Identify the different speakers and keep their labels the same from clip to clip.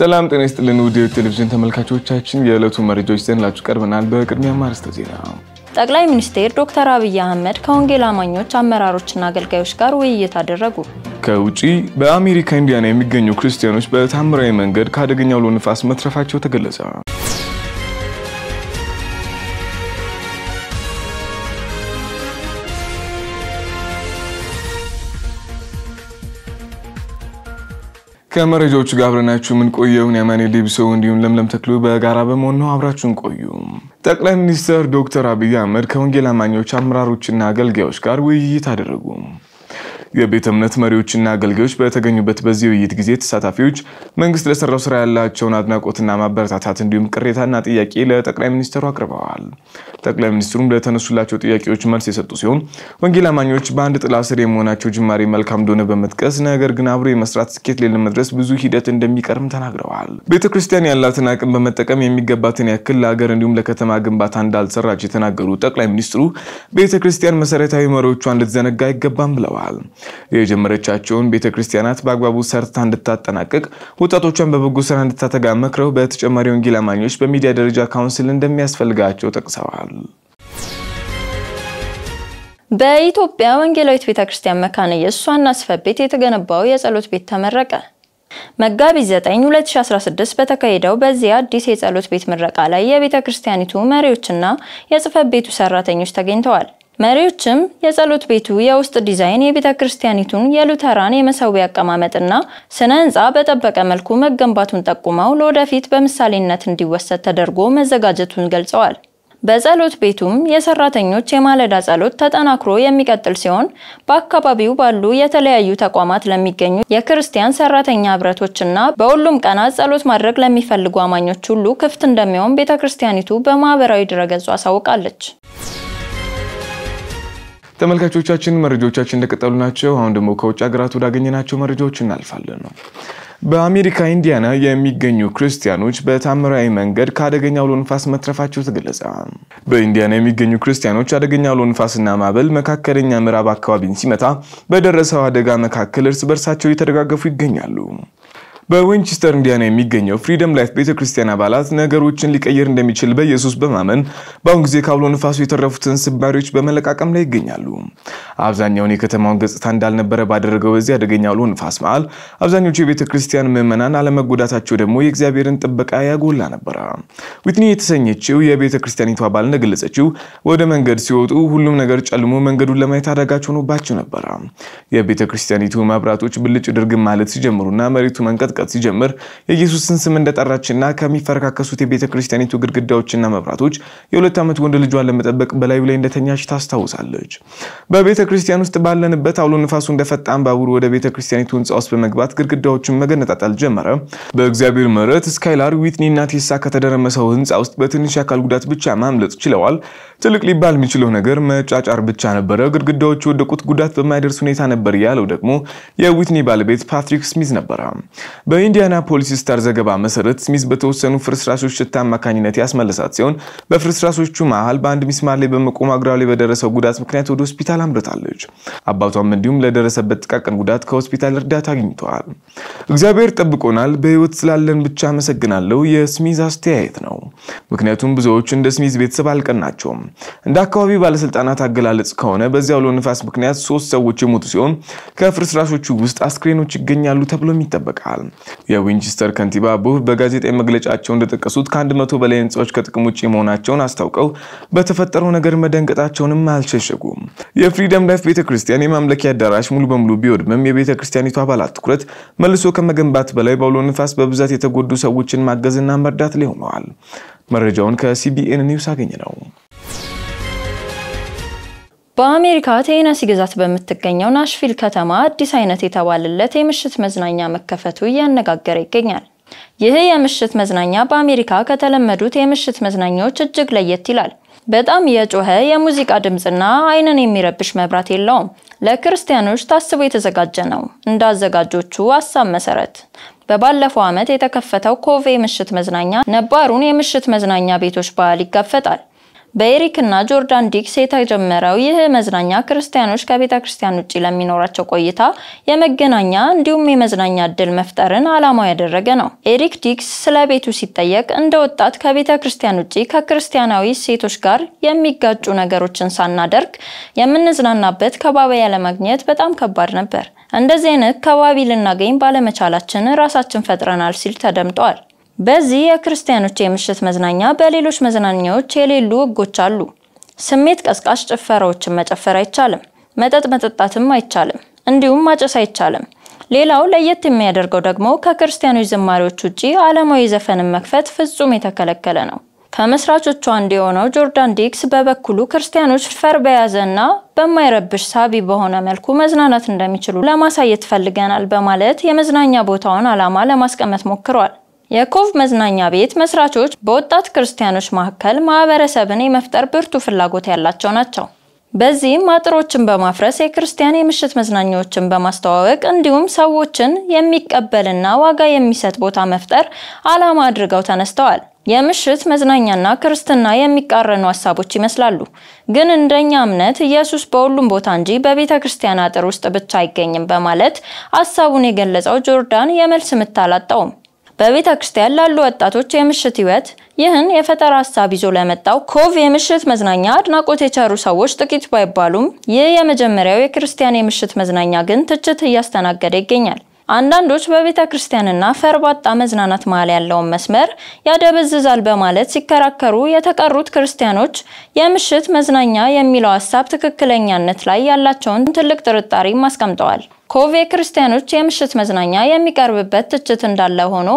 Speaker 1: ሰላም ጤና ይስጥልን ውድ ቴሌቪዥን ተመልካቾቻችን፣ የዕለቱ መረጃዎች ዘንላችሁ ቀርበናል። በቅድሚያ ማርስተ ዜና።
Speaker 2: ጠቅላይ ሚኒስትር ዶክተር አብይ አህመድ ከወንጌል አማኞች አመራሮችና አገልጋዮች ጋር ውይይት አደረጉ።
Speaker 1: ከውጪ በአሜሪካ ኢንዲያና የሚገኙ ክርስቲያኖች በታምራዊ መንገድ ከአደገኛ አውሎ ንፋስ መትረፋቸው ተገለጸ። ከመረጃዎቹ ጋር አብረናችሁ የምንቆየውን ያማኔ ሌብሶ እንዲሁም ለምለም ተክሎ በጋራ በመሆን ነው። አብራችሁን ቆዩ። ጠቅላይ ሚኒስትር ዶክተር አብይ አህመድ ከወንጌል አማኞች አመራሮችና አገልጋዮች ጋር ውይይት አደረጉ። የቤተ እምነት መሪዎችና አገልጋዮች በተገኙበት በዚህ ውይይት ጊዜ ተሳታፊዎች መንግስት ለሰራው ስራ ያላቸውን አድናቆትና ማበረታታት እንዲሁም ቅሬታና ጥያቄ ለጠቅላይ ሚኒስትሩ አቅርበዋል። ጠቅላይ ሚኒስትሩም ለተነሱላቸው ጥያቄዎች መልስ የሰጡ ሲሆን ወንጌል አማኞች በአንድ ጥላ ስር የመሆናቸው ጅማሬ መልካም እንደሆነ በመጥቀስ ነገር ግን አብሮ የመስራት ስኬት ላይ ለመድረስ ብዙ ሂደት እንደሚቀርም ተናግረዋል። ቤተ ክርስቲያን ያላትን አቅም በመጠቀም የሚገባትን ያክል ለሀገር እንዲሁም ለከተማ ግንባታ እንዳልሰራች የተናገሩ ጠቅላይ ሚኒስትሩ ቤተ ክርስቲያን መሰረታዊ መሪዎቿ እንድትዘነጋ አይገባም ብለዋል። የጀመረቻቸውን ቤተ ክርስቲያናት በአግባቡ ሰርታ እንድታጠናቅቅ ወጣቶቿን በበጎ ስራ እንድታተጋ መክረው በተጨማሪ ወንጌል አማኞች በሚዲያ ደረጃ ካውንስል እንደሚያስፈልጋቸው ጠቅሰዋል።
Speaker 2: በኢትዮጵያ ወንጌላዊት ቤተ ክርስቲያን መካነ ኢየሱስ ዋና ጽሕፈት ቤት የተገነባው የጸሎት ቤት ተመረቀ። መጋቢት 9 2016 በተካሄደው በዚህ አዲስ የጸሎት ቤት ምረቃ ላይ የቤተ ክርስቲያኒቱ መሪዎችና የጽሕፈት ቤቱ ሰራተኞች ተገኝተዋል። መሪዎችም የጸሎት ቤቱ የውስጥ ዲዛይን የቤተ ክርስቲያኒቱን የሉተራን የመሰዊያ አቀማመጥና ስነ ህንፃ በጠበቀ መልኩ መገንባቱን ጠቁመው ለወደፊት በምሳሌነት እንዲወሰድ ተደርጎ መዘጋጀቱን ገልጸዋል። በጸሎት ቤቱም የሰራተኞች የማለዳ ጸሎት ተጠናክሮ የሚቀጥል ሲሆን በአካባቢው ባሉ የተለያዩ ተቋማት ለሚገኙ የክርስቲያን ሰራተኛ ህብረቶችና በሁሉም ቀናት ጸሎት ማድረግ ለሚፈልጉ አማኞች ሁሉ ክፍት እንደሚሆን ቤተ ክርስቲያኒቱ በማህበራዊ ድረገጹ አሳውቃለች።
Speaker 1: ተመልካቾቻችን መረጃዎቻችን እንደቀጠሉ ናቸው። አሁን ደግሞ ከውጭ ሀገራት ወዳገኘናቸው መረጃዎች እናልፋለን ነው በአሜሪካ ኢንዲያና የሚገኙ ክርስቲያኖች በታምራዊ መንገድ ከአደገኛ አውሎ ንፋስ መትረፋቸው ተገለጸ። በኢንዲያና የሚገኙ ክርስቲያኖች አደገኛ አውሎ ንፋስና ማዕበል መካከለኛ ምዕራብ አካባቢን ሲመታ በደረሰው አደጋ መካከል እርስ በርሳቸው እየተደጋገፉ ይገኛሉ። በዊንችስተር እንዲያና የሚገኘው ፍሪደም ላይፍ ቤተ ክርስቲያን አባላት ነገሮችን ሊቀየር እንደሚችል በኢየሱስ በማመን በአሁኑ ጊዜ ከአውሎ ንፋሱ የተረፉትን ስባሪዎች በመለቃቀም ላይ ይገኛሉ። አብዛኛውን የከተማውን ገጽታ እንዳልነበረ ባደረገው በዚህ አደገኛ አውሎ ንፋስ መሃል አብዛኞቹ የቤተ ክርስቲያን ምዕመናን አለመጎዳታቸው ደግሞ የእግዚአብሔርን ጥበቃ ያጎላ ነበረ። ዊትኒ የተሰኘችው የቤተ ክርስቲያኒቱ አባል እንደገለጸችው ወደ መንገድ ሲወጡ ሁሉም ነገር ጨልሞ መንገዱን ለማየት አዳጋች ሆኖባቸው ነበረ። የቤተ ክርስቲያኒቱ መብራቶች ብልጭ ድርግም ማለት ሲጀምሩና መሬቱ መንቀጥቀ መስቀል ሲጀምር የኢየሱስን ስም እንደጠራችና ከሚፈረካከሱት የቤተ ክርስቲያኒቱ ግድግዳዎችና መብራቶች የሁለት ዓመት ወንድ ልጇን ለመጠበቅ በላዩ ላይ እንደተኛች ታስታውሳለች። በቤተ ክርስቲያን ውስጥ ባለንበት አውሎ ንፋሱ እንደፈጣን ባቡር ወደ ቤተ ክርስቲያኒቱ ህንፃ ውስጥ በመግባት ግድግዳዎቹን መገነጣጠል ጀመረ። በእግዚአብሔር ምሕረት ስካይላር፣ ዊትኒ እና ቴሳ ከተደረመሰው ህንፃ ውስጥ በትንሽ አካል ጉዳት ብቻ ማምለጥ ችለዋል። ትልቅ ሊባል የሚችለው ነገር መጫጫር ብቻ ነበረ። ግድግዳዎቹ የወደቁት ጉዳት በማይደርስ ሁኔታ ነበር ያለው ደግሞ የዊትኒ ባለቤት ፓትሪክ ስሚዝ ነበረ። በኢንዲያናፖሊስ ስታር ዘገባ መሰረት ስሚዝ በተወሰኑ ፍርስራሾች ሽታ አማካኝነት ያስመለሳት ሲሆን በፍርስራሾቹ መሀል በአንድ ሚስማር ላይ በመቆም እግሯ ላይ በደረሰው ጉዳት ምክንያት ወደ ሆስፒታል አምርታለች። አባቷም እንዲሁም ለደረሰበት ጥቃቅን ጉዳት ከሆስፒታል እርዳታ አግኝተዋል። እግዚአብሔር ጠብቆናል፣ በህይወት ስላለን ብቻ አመሰግናለሁ የስሚዝ አስተያየት ነው። ምክንያቱም ብዙዎች እንደ ስሚዝ ቤተሰብ አልቀናቸውም። እንደ አካባቢ ባለስልጣናት አገላለጽ ከሆነ በዚያ አውሎ ንፋስ ምክንያት ሶስት ሰዎች የሞቱ ሲሆን ከፍርስራሾቹ ውስጥ አስክሬኖች ይገኛሉ ተብሎም ይጠበቃል። የዊንችስተር ከንቲባ ቡህ በጋዜጣዊ መግለጫቸው እንደጠቀሱት ከአንድ መቶ በላይ ህንፃዎች ከጥቅም ውጭ መሆናቸውን አስታውቀው በተፈጠረው ነገር መደንገጣቸውንም አልሸሸጉም። የፍሪደም ላይፍ ቤተ ክርስቲያን የማምለኪያ አዳራሽ ሙሉ በሙሉ ቢወድምም የቤተ ክርስቲያኒቱ አባላት ትኩረት መልሶ ከመገንባት በላይ በአውሎ ንፋስ በብዛት የተጎዱ ሰዎችን ማገዝና መርዳት ላይ ሆነዋል። መረጃውን ከሲቢኤን ኒውስ አገኘ ነው።
Speaker 2: በአሜሪካ ቴነሲ ግዛት በምትገኘው ናሽቪል ከተማ አዲስ አይነት የተባለለት የምሽት መዝናኛ መከፈቱ እያነጋገረ ይገኛል። ይህ የምሽት መዝናኛ በአሜሪካ ከተለመዱት የምሽት መዝናኛዎች እጅግ ለየት ይላል። በጣም የጮኸ የሙዚቃ ድምፅና አይንን የሚረብሽ መብራት የለውም። ለክርስቲያኖች ታስቦ የተዘጋጀ ነው። እንደ አዘጋጆቹ ሀሳብ መሰረት በባለፈው ዓመት የተከፈተው ኮቬ ምሽት መዝናኛ ነባሩን የምሽት መዝናኛ ቤቶች ባህል ይጋፈጣል። በኤሪክ እና ጆርዳን ዲክስ የተጀመረው ይህ መዝናኛ ክርስቲያኖች ከቤተ ክርስቲያን ውጭ ለሚኖራቸው ቆይታ የመገናኛ እንዲሁም የመዝናኛ እድል መፍጠርን ዓላማው ያደረገ ነው። ኤሪክ ዲክስ ስለ ቤቱ ሲጠየቅ እንደ ወጣት ከቤተ ክርስቲያን ውጭ ከክርስቲያናዊ ሴቶች ጋር የሚጋጩ ነገሮችን ሳናደርግ የምንዝናናበት ከባቢ ያለማግኘት በጣም ከባድ ነበር። እንደዚህ አይነት ከባቢ ልናገኝ ባለመቻላችን ራሳችን ፈጥረናል ሲል ተደምጧል። በዚህ የክርስቲያኖች የምሽት መዝናኛ በሌሎች መዝናኛዎች የሌሉ ህጎች አሉ። ስሜት ቀስቃሽ ጭፈራዎችን መጨፈር አይቻልም። መጠጥ መጠጣትም አይቻልም። እንዲሁም ማጨስ አይቻልም። ሌላው ለየት የሚያደርገው ደግሞ ከክርስቲያኖች ዝማሪዎች ውጪ ዓለማዊ ዘፈንን መክፈት ፍጹም የተከለከለ ነው። ከመስራቾቹ አንዱ የሆነው ጆርዳን ዲክስ በበኩሉ ክርስቲያኖች ፈር በያዘና በማይረብሽ ሳቢ በሆነ መልኩ መዝናናት እንደሚችሉ ለማሳየት ፈልገናል በማለት የመዝናኛ ቦታውን ዓላማ ለማስቀመጥ ሞክሯል። የኮቭ መዝናኛ ቤት መስራቾች በወጣት ክርስቲያኖች መካከል ማህበረሰብን የመፍጠር ብርቱ ፍላጎት ያላቸው ናቸው። በዚህም አጥሮችን በማፍረስ የክርስቲያን የምሽት መዝናኛዎችን በማስተዋወቅ እንዲሁም ሰዎችን የሚቀበልና ዋጋ የሚሰጥ ቦታ መፍጠር ዓላማ አድርገው ተነስተዋል። የምሽት መዝናኛና ክርስትና የሚቃረኑ ሀሳቦች ይመስላሉ። ግን እንደኛ እምነት ኢየሱስ በሁሉም ቦታ እንጂ በቤተ ክርስቲያን አጥር ውስጥ ብቻ አይገኝም በማለት ሀሳቡን የገለጸው ጆርዳን የመልስ ምት አላጣውም። በቤተ ክርስቲያን ላሉ ወጣቶች የምሽት ህይወት ይህን የፈጠራ ሀሳብ ይዞ ለመጣው ኮቭ የምሽት መዝናኛ አድናቆት የቸሩ ሰዎች ጥቂት ባይባሉም ይህ የመጀመሪያው የክርስቲያን የምሽት መዝናኛ ግን ትችት እያስተናገደ ይገኛል። አንዳንዶች በቤተ ክርስቲያንና ፈርባጣ መዝናናት መሀል ያለውን መስመር ያደበዝዛል በማለት ሲከራከሩ፣ የተቀሩት ክርስቲያኖች የምሽት መዝናኛ የሚለው ሀሳብ ትክክለኛነት ላይ ያላቸውን ትልቅ ጥርጣሬም አስቀምጠዋል። ኮቬ ክርስቲያኖች የምሽት መዝናኛ የሚቀርብበት ትችት እንዳለ ሆኖ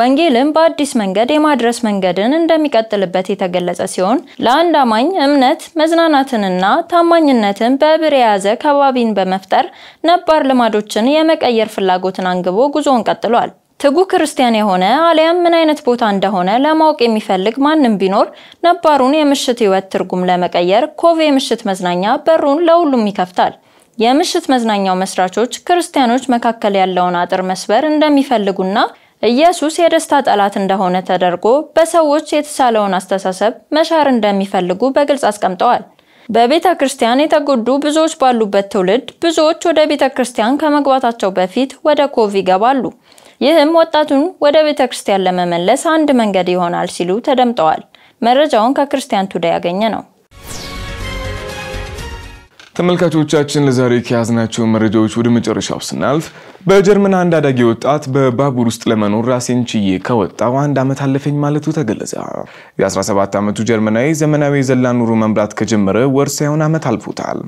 Speaker 2: ወንጌልን በአዲስ መንገድ የማድረስ መንገድን እንደሚቀጥልበት የተገለጸ ሲሆን ለአንድ አማኝ እምነት መዝናናትንና ታማኝነትን በብር የያዘ ከባቢን በመፍጠር ነባር ልማዶችን የመቀየር ፍላጎትን አንግቦ ጉዞውን ቀጥሏል። ትጉ ክርስቲያን የሆነ አሊያም ምን አይነት ቦታ እንደሆነ ለማወቅ የሚፈልግ ማንም ቢኖር ነባሩን የምሽት ህይወት ትርጉም ለመቀየር ኮቬ ምሽት መዝናኛ በሩን ለሁሉም ይከፍታል። የምሽት መዝናኛው መስራቾች ክርስቲያኖች መካከል ያለውን አጥር መስበር እንደሚፈልጉና ኢየሱስ የደስታ ጠላት እንደሆነ ተደርጎ በሰዎች የተሳለውን አስተሳሰብ መሻር እንደሚፈልጉ በግልጽ አስቀምጠዋል። በቤተ ክርስቲያን የተጎዱ ብዙዎች ባሉበት ትውልድ ብዙዎች ወደ ቤተ ክርስቲያን ከመግባታቸው በፊት ወደ ኮቭ ይገባሉ። ይህም ወጣቱን ወደ ቤተ ክርስቲያን ለመመለስ አንድ መንገድ ይሆናል ሲሉ ተደምጠዋል። መረጃውን ከክርስቲያን ቱዴይ ያገኘ ነው።
Speaker 1: ተመልካቾቻችን ለዛሬ ከያዝናቸው መረጃዎች ወደ መጨረሻው ስናልፍ በጀርመን አንድ አዳጊ ወጣት በባቡር ውስጥ ለመኖር ራሴን ችዬ ከወጣው አንድ ዓመት አለፈኝ ማለቱ ተገለጸ። የ17 ዓመቱ ጀርመናዊ ዘመናዊ የዘላን ኑሮ መምራት ከጀመረ ወር ሳይሆን ዓመት አልፎታል።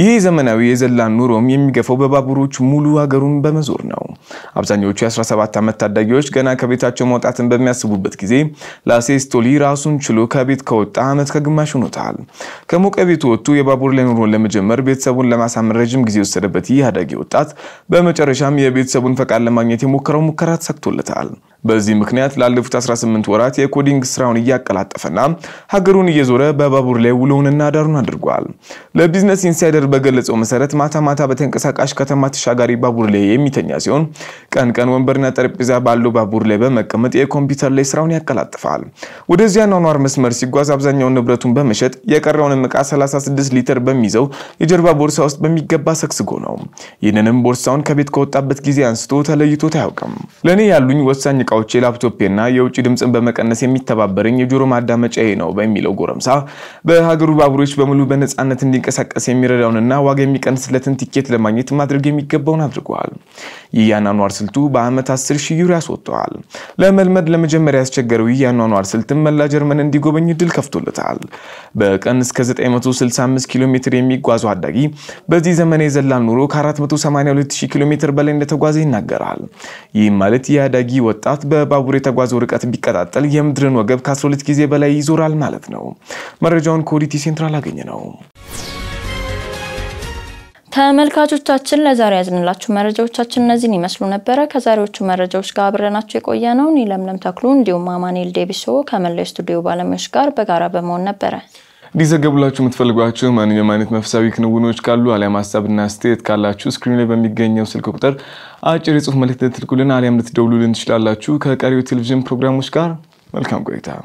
Speaker 1: ይህ ዘመናዊ የዘላን ኑሮም የሚገፋው በባቡሮች ሙሉ ሀገሩን በመዞር ነው። አብዛኞቹ የ17 ዓመት ታዳጊዎች ገና ከቤታቸው መውጣትን በሚያስቡበት ጊዜ ስቶሊ ራሱን ችሎ ከቤት ከወጣ ዓመት ከግማሽ ሆኖታል። ከሞቀ ቤቱ ወጥቶ የባቡር ላይ ኑሮን ለመጀመር ቤተሰቡን ለማሳመን ረዥም ጊዜ የወሰደበት ይህ አዳጊ ወጣት በመጨረሻም የቤተሰቡን ፈቃድ ለማግኘት የሞከረው ሙከራ ተሳክቶለታል። በዚህ ምክንያት ላለፉት 18 ወራት የኮዲንግ ስራውን እያቀላጠፈና ሀገሩን እየዞረ በባቡር ላይ ውሎውንና አዳሩን አድርጓል። ለቢዝነስ ኢንሳይደር በገለጸው መሰረት ማታ ማታ በተንቀሳቃሽ ከተማ ተሻጋሪ ባቡር ላይ የሚተኛ ሲሆን ቀን ቀን ወንበርና ጠረጴዛ ባለው ባቡር ላይ በመቀመጥ የኮምፒውተር ላይ ስራውን ያቀላጥፋል። ወደዚያ ኗኗር መስመር ሲጓዝ አብዛኛውን ንብረቱን በመሸጥ የቀረውን ዕቃ 36 ሊትር በሚይዘው የጀርባ ቦርሳ ውስጥ በሚገባ ሰግስጎ ነው። ይህንንም ቦርሳውን ከቤት ከወጣበት ጊዜ አንስቶ ተለይቶት አያውቅም። ለእኔ ያሉኝ ወሳኝ እቃዎች የላፕቶፔና የውጭ ድምፅን በመቀነስ የሚተባበረኝ የጆሮ ማዳመጫዬ ነው በሚለው ጎረምሳ በሀገሩ ባቡሮች በሙሉ በነፃነት እንዲንቀሳቀስ የሚረዳውንና ዋጋ የሚቀንስለትን ቲኬት ለማግኘት ማድረግ የሚገባውን አድርገዋል። ይህ የአኗኗር ስልቱ በዓመት 10 ሺህ ዩሮ ያስወጥተዋል። ለመልመድ ለመጀመሪያ ያስቸገረው ይህ የአኗኗር ስልትም መላ ጀርመን እንዲጎበኝ ድል ከፍቶለታል። በቀን እስከ 965 ኪሎ ሜትር የሚጓዙ አዳጊ በዚህ ዘመን የዘላን ኑሮ ከ 482 ኪሎ ሜትር በላይ እንደተጓዘ ይናገራል። ይህም ማለት የአዳጊ ወጣት ሰዓት በባቡር የተጓዘው ርቀት ቢቀጣጠል የምድርን ወገብ ከ12 ጊዜ በላይ ይዞራል ማለት ነው። መረጃውን ከኦዲቲ ሴንትራል አገኘ ነው።
Speaker 2: ተመልካቾቻችን ለዛሬ ያዝንላችሁ መረጃዎቻችን እነዚህን ይመስሉ ነበረ። ከዛሬዎቹ መረጃዎች ጋር አብረናችሁ የቆየ ነውን ለምለም ተክሉ እንዲሁም አማኑኤል ዴቢሶ ከመላው ስቱዲዮ ባለሙያዎች ጋር በጋራ በመሆን ነበረ።
Speaker 1: እንዲዘገቡላችሁ የምትፈልጓቸው ማንኛውም አይነት መንፈሳዊ ክንውኖች ካሉ አሊያም ሀሳብና አስተያየት ካላችሁ ስክሪኑ ላይ በሚገኘው ስልክ ቁጥር አጭር የጽሁፍ መልእክት ልትልኩልን አሊያም ልትደውሉልን ትችላላችሁ። ከቀሪው ቴሌቪዥን ፕሮግራሞች ጋር መልካም ቆይታ